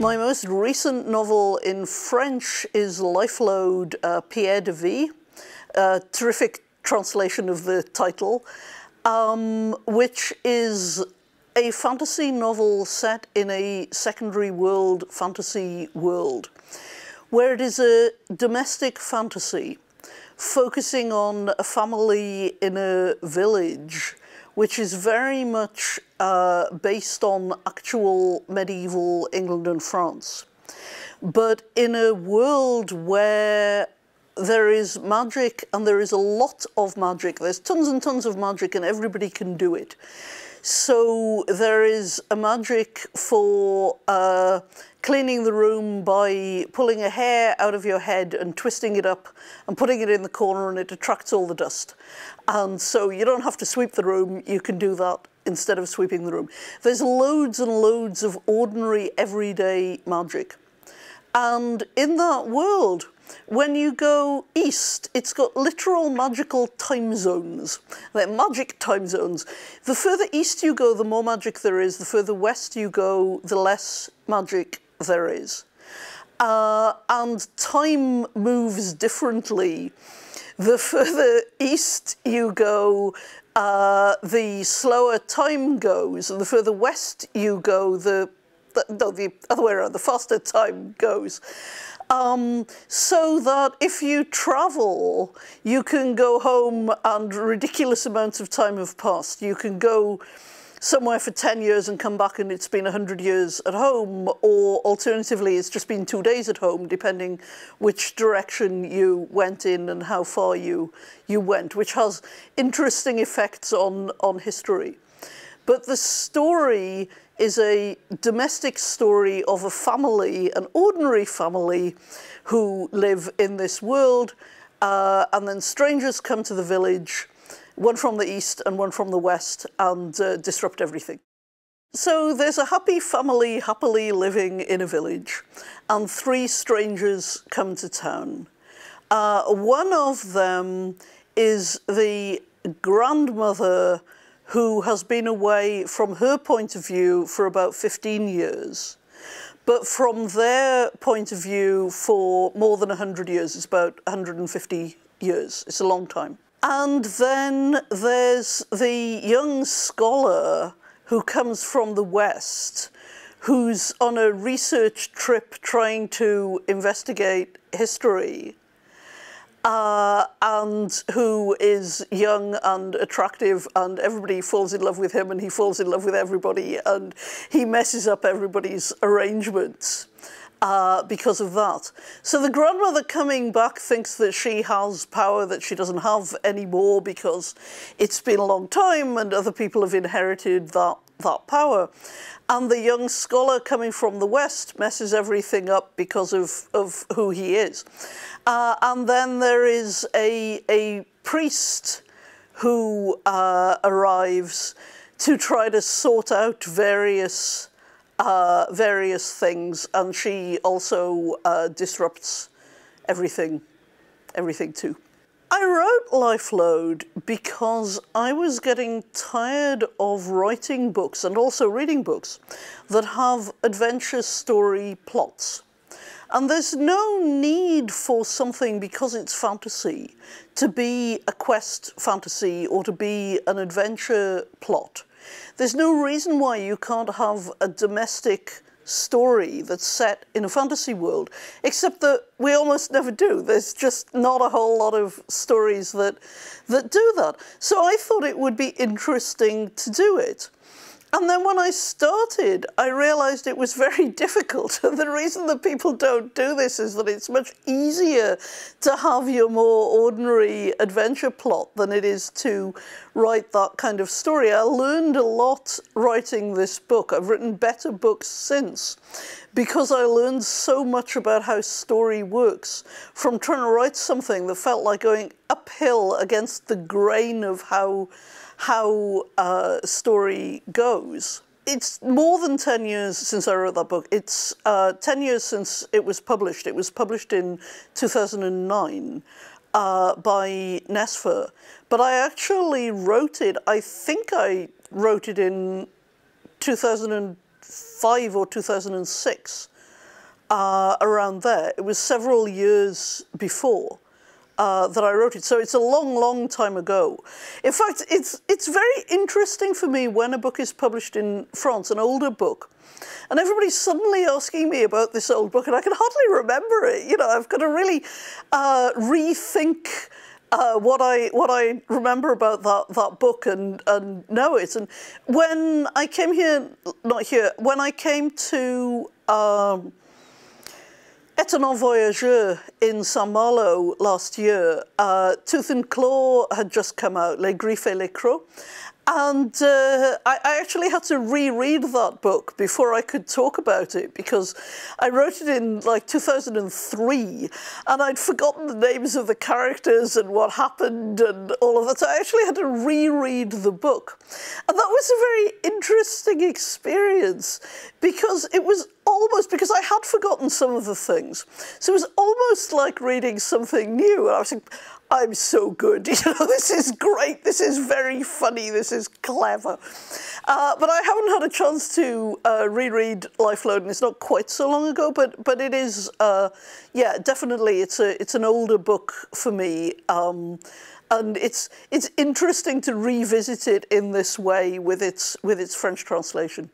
My most recent novel in French is Lifeload, uh, Pierre de Vie, a terrific translation of the title, um, which is a fantasy novel set in a secondary world fantasy world, where it is a domestic fantasy focusing on a family in a village which is very much uh, based on actual medieval England and France. But in a world where there is magic and there is a lot of magic, there's tons and tons of magic and everybody can do it. So there is a magic for uh, cleaning the room by pulling a hair out of your head and twisting it up and putting it in the corner and it attracts all the dust. And so you don't have to sweep the room, you can do that instead of sweeping the room. There's loads and loads of ordinary everyday magic. And in that world, when you go east, it's got literal magical time zones. They're magic time zones. The further east you go, the more magic there is. The further west you go, the less magic there is. Uh, and time moves differently. The further east you go, uh, the slower time goes, and the further west you go, the, the no, the other way around, the faster time goes um, so that if you travel, you can go home and ridiculous amounts of time have passed. You can go somewhere for 10 years and come back and it's been 100 years at home, or alternatively, it's just been two days at home, depending which direction you went in and how far you, you went, which has interesting effects on, on history. But the story is a domestic story of a family, an ordinary family who live in this world. Uh, and then strangers come to the village, one from the east and one from the west, and uh, disrupt everything. So there's a happy family happily living in a village, and three strangers come to town. Uh, one of them is the grandmother who has been away from her point of view for about 15 years. But from their point of view, for more than 100 years, it's about 150 years, it's a long time. And then there's the young scholar who comes from the West, who's on a research trip trying to investigate history uh, and who is young and attractive, and everybody falls in love with him, and he falls in love with everybody, and he messes up everybody's arrangements uh, because of that. So the grandmother coming back thinks that she has power that she doesn't have anymore because it's been a long time and other people have inherited that that power. And the young scholar coming from the West messes everything up because of, of who he is. Uh, and then there is a, a priest who uh, arrives to try to sort out various uh, various things, and she also uh, disrupts everything, everything too. I wrote Lifeload because I was getting tired of writing books and also reading books that have adventure story plots. And there's no need for something because it's fantasy to be a quest fantasy or to be an adventure plot. There's no reason why you can't have a domestic story that's set in a fantasy world, except that we almost never do. There's just not a whole lot of stories that, that do that. So I thought it would be interesting to do it. And then when I started, I realized it was very difficult. the reason that people don't do this is that it's much easier to have your more ordinary adventure plot than it is to write that kind of story. I learned a lot writing this book. I've written better books since because I learned so much about how story works from trying to write something that felt like going uphill against the grain of how how uh, story goes. It's more than 10 years since I wrote that book. It's uh, 10 years since it was published. It was published in 2009 uh, by Nesfer, but I actually wrote it, I think I wrote it in 2005 or 2006, uh, around there. It was several years before uh, that I wrote it. So it's a long, long time ago. In fact, it's, it's very interesting for me when a book is published in France, an older book, and everybody's suddenly asking me about this old book, and I can hardly remember it. You know, I've got to really uh, rethink uh, what I what I remember about that that book and and know it. And when I came here, not here, when I came to um, Etanon Voyageur in St. Malo last year, uh, Tooth and Claw had just come out, Les Griffes et les Crocs, and uh, I, I, actually had to reread that book before I could talk about it because I wrote it in like 2003 and I'd forgotten the names of the characters and what happened and all of that. So I actually had to reread the book. And that was a very interesting experience because it was almost because I had forgotten some of the things. So it was almost like reading something new. And I was like, I'm so good. You know, this is great. This is very funny. This is clever. Uh, but I haven't had a chance to uh, reread Lifeload, and it's not quite so long ago. But but it is, uh, yeah, definitely. It's a it's an older book for me. Um, and it's it's interesting to revisit it in this way with its with its French translation.